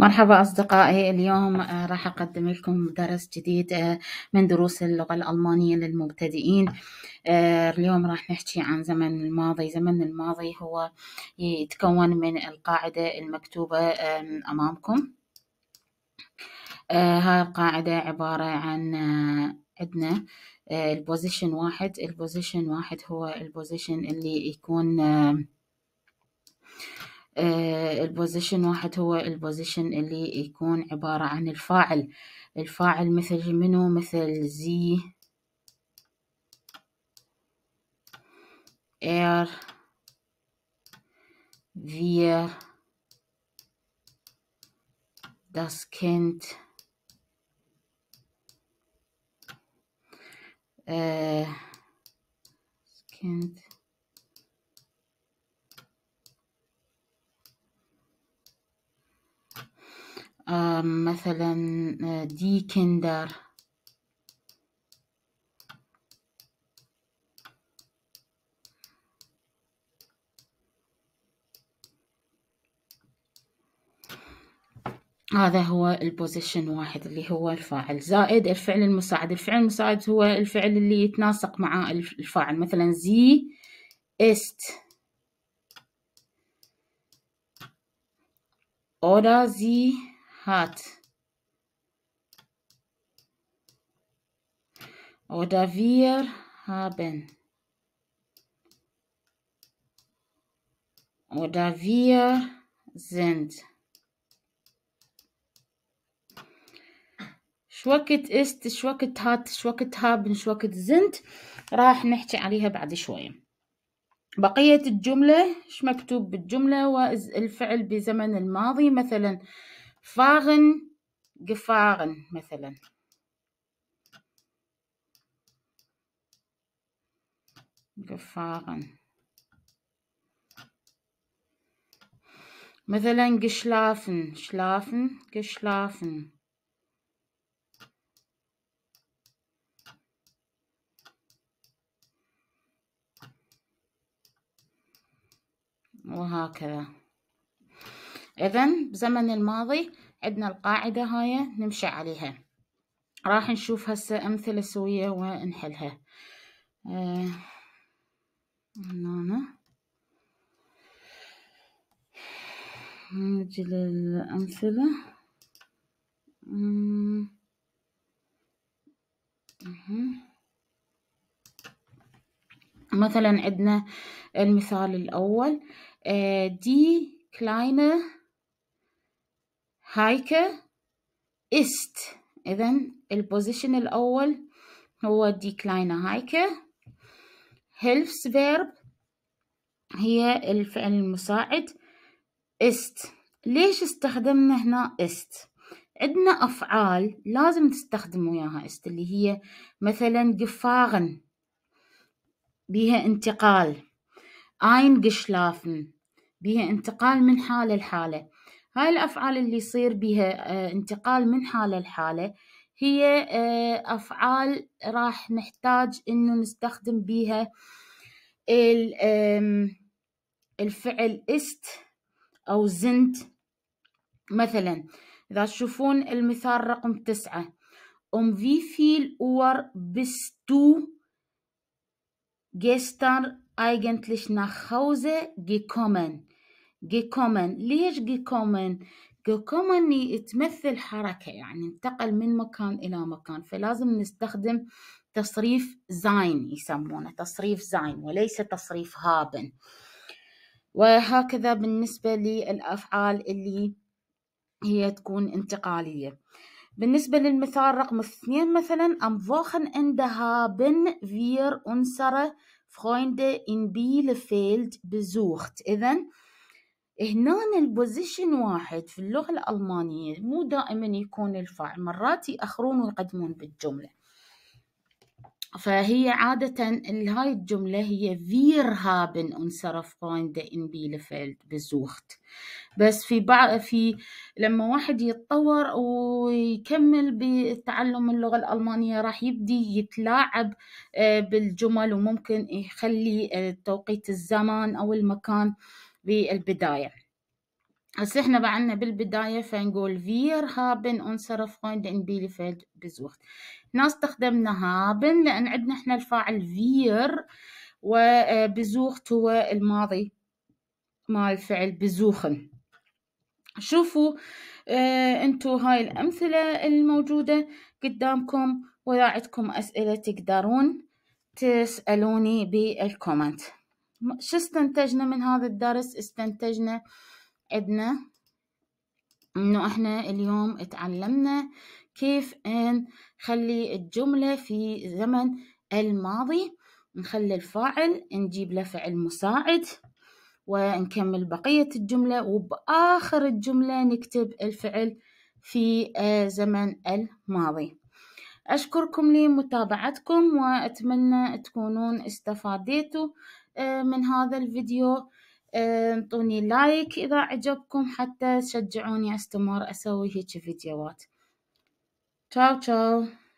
مرحبا أصدقائي اليوم آه، راح أقدم لكم درس جديد آه، من دروس اللغة الألمانية للمبتدئين آه، اليوم راح نحكي عن زمن الماضي زمن الماضي هو يتكون من القاعدة المكتوبة أمامكم هاي القاعدة عبارة عن عندنا البوزيشن واحد البوزيشن واحد هو البوزيشن اللي يكون آه، البوزيشن واحد هو البوزيشن اللي يكون عبارة عن الفاعل الفاعل مثل منو مثل زي er wir das Kind مثلا دي كندر هذا هو البوزيشن واحد اللي هو الفاعل زائد الفعل المساعد الفعل المساعد هو الفعل اللي يتناسق مع الفاعل مثلا زي است اورا زي هات oder wir haben oder wir sind. شوكت است شوكت هات شوكت هابن شوكت زنت راح نحكي عليها بعد شوية بقية الجملة ش مكتوب بالجملة والفعل بزمن الماضي مثلا فاغن قفاغن مثلا gefahren. مثلا geschlafen schlafen geschlafen وهكذا اذا بزمن الماضي عندنا القاعدة هاي نمشي عليها راح نشوف هسه امثلة سوية ونحلها آه هنا نجي للأمثلة مثلا عندنا المثال الأول دي كلاينه هايكه است إذن البوزيشن الأول هو دي كلاينه هايكه helps verb هي الفعل المساعد است ليش استخدمنا هنا است عندنا أفعال لازم تستخدموا اياها است اللي هي مثلا قفاغن بيها انتقال ein geschlafen بيها انتقال من حالة لحالة هاي الأفعال اللي يصير بيها آه، انتقال من حالة لحالة هي آه، أفعال راح نحتاج إنه نستخدم بيها الفعل است أو زنت مثلا إذا تشوفون المثال رقم تسعة أم في في Uhr بستو جيستر gestern eigentlich nach Hause gekommen gekommen ليش gekommen اني تمثل حركة يعني انتقل من مكان إلى مكان فلازم نستخدم تصريف زاين يسمونه تصريف زاين وليس تصريف هابن وهكذا بالنسبة للأفعال اللي هي تكون انتقالية بالنسبة للمثال رقم اثنين مثلا أم فوخن اند هابن فير unsere Freunde ان بيلفيلد بزوخت إذن هنا البوزيشن واحد في اللغة الألمانية مو دائما يكون الفاعل مرات يأخرون ويقدمون بالجملة فهي عادة هاي الجملة هي wir هابن unsere Freunde ان بيلفيلد بزوخت بس في بعض في لما واحد يتطور ويكمل بتعلم اللغة الألمانية راح يبدي يتلاعب آه، بالجمل وممكن يخلي آه، توقيت الزمان أو المكان بالبداية هسه احنا بعنا بالبداية فنقول فير هابن haben unsere ان Bielefeld بزوخت هنا استخدمنا هابن لأن عندنا احنا الفاعل فير وبزوخت آه، هو الماضي مال فعل بزوخن شوفوا اه انتو هاي الأمثلة الموجودة قدامكم وإذا عندكم أسئلة تقدرون تسألوني بالكومنت شو استنتجنا من هذا الدرس استنتجنا عندنا انه احنا اليوم اتعلمنا كيف ان نخلي الجملة في زمن الماضي نخلي الفاعل نجيب له فعل مساعد ونكمل بقية الجملة وبآخر الجملة نكتب الفعل في آه، زمن الماضي أشكركم لمتابعتكم وأتمنى تكونون استفاديتوا آه، من هذا الفيديو انطوني آه، لايك إذا عجبكم حتى تشجعوني أستمر أسوي هيك فيديوهات تشاو تشاو